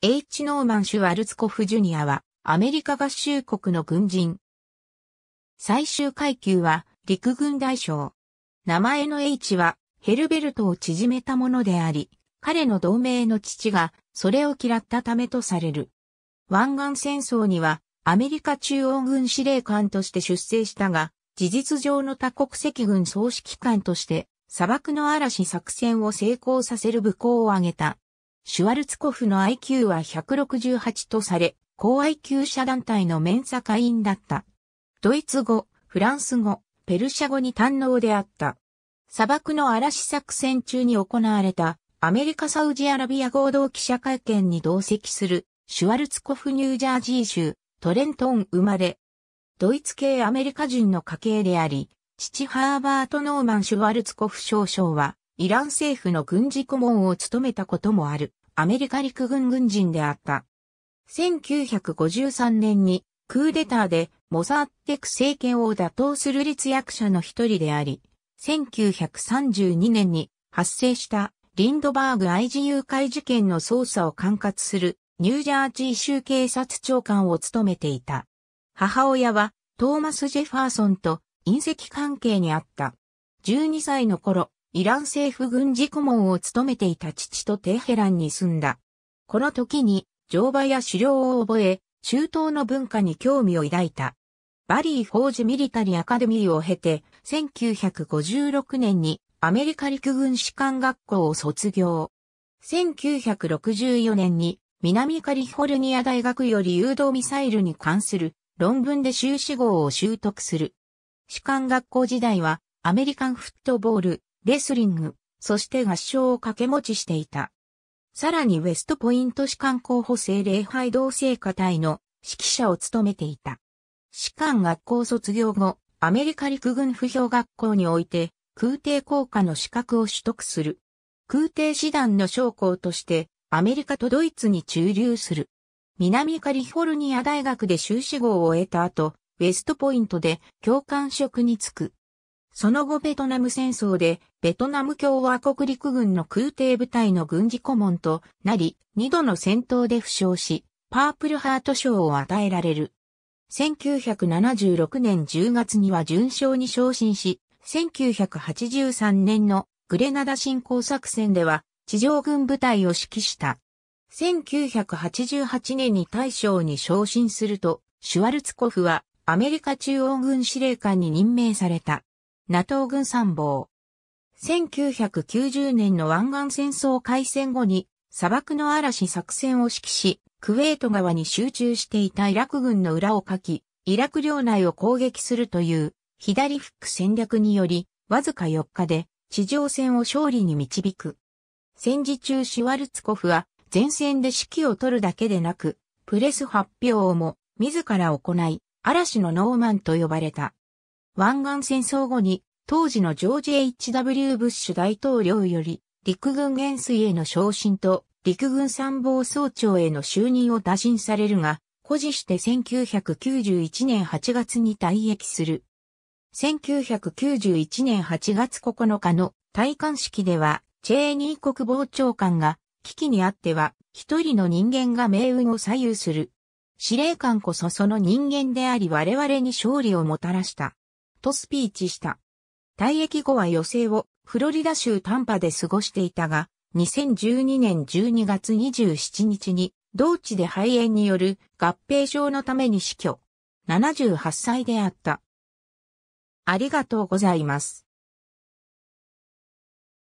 H. ノーマン・シュワルツコフ・ジュニアは、アメリカ合衆国の軍人。最終階級は、陸軍大将。名前の H は、ヘルベルトを縮めたものであり、彼の同盟の父が、それを嫌ったためとされる。湾岸戦争には、アメリカ中央軍司令官として出征したが、事実上の多国籍軍総指揮官として、砂漠の嵐作戦を成功させる武功を挙げた。シュワルツコフの IQ は168とされ、高 IQ 者団体のメンサ会員だった。ドイツ語、フランス語、ペルシャ語に堪能であった。砂漠の嵐作戦中に行われたアメリカ・サウジアラビア合同記者会見に同席するシュワルツコフニュージャージー州トレントン生まれ。ドイツ系アメリカ人の家系であり、父ハーバート・ノーマン・シュワルツコフ少将はイラン政府の軍事顧問を務めたこともある。アメリカ陸軍軍人であった。1953年にクーデターでモサーテク政権を打倒する立役者の一人であり、1932年に発生したリンドバーグ愛人誘会事件の捜査を管轄するニュージャージー州警察長官を務めていた。母親はトーマス・ジェファーソンと隕石関係にあった。12歳の頃、イラン政府軍事顧問を務めていた父とテヘランに住んだ。この時に乗馬や狩猟を覚え、中東の文化に興味を抱いた。バリー・フォージ・ミリタリー・アカデミーを経て、1956年にアメリカ陸軍士官学校を卒業。1964年に南カリフォルニア大学より誘導ミサイルに関する論文で修士号を習得する。士官学校時代はアメリカンフットボール、レスリング、そして合唱を掛け持ちしていた。さらにウェストポイント士官候補生礼拝同性課隊の指揮者を務めていた。士官学校卒業後、アメリカ陸軍不評学校において空挺効果の資格を取得する。空挺師団の将校としてアメリカとドイツに駐留する。南カリフォルニア大学で修士号を得た後、ウェストポイントで教官職に就く。その後ベトナム戦争で、ベトナム共和国陸軍の空挺部隊の軍事顧問となり、二度の戦闘で負傷し、パープルハート賞を与えられる。1976年10月には順将に昇進し、1983年のグレナダ侵攻作戦では地上軍部隊を指揮した。1988年に大将に昇進すると、シュワルツコフはアメリカ中央軍司令官に任命された。NATO 軍参謀。1990年の湾岸戦争開戦後に砂漠の嵐作戦を指揮し、クウェート側に集中していたイラク軍の裏をかき、イラク領内を攻撃するという左フック戦略により、わずか4日で地上戦を勝利に導く。戦時中シュワルツコフは前線で指揮を取るだけでなく、プレス発表をも自ら行い、嵐のノーマンと呼ばれた。湾岸戦争後に、当時のジョージ・ H.W. ブッシュ大統領より、陸軍元帥への昇進と、陸軍参謀総長への就任を打診されるが、誇示して1991年8月に退役する。1991年8月9日の退冠式では、チェーニー国防長官が、危機にあっては、一人の人間が命運を左右する。司令官こそその人間であり我々に勝利をもたらした。とスピーチした。退役後は余生をフロリダ州タンパで過ごしていたが、2012年12月27日に同地で肺炎による合併症のために死去。78歳であった。ありがとうございます。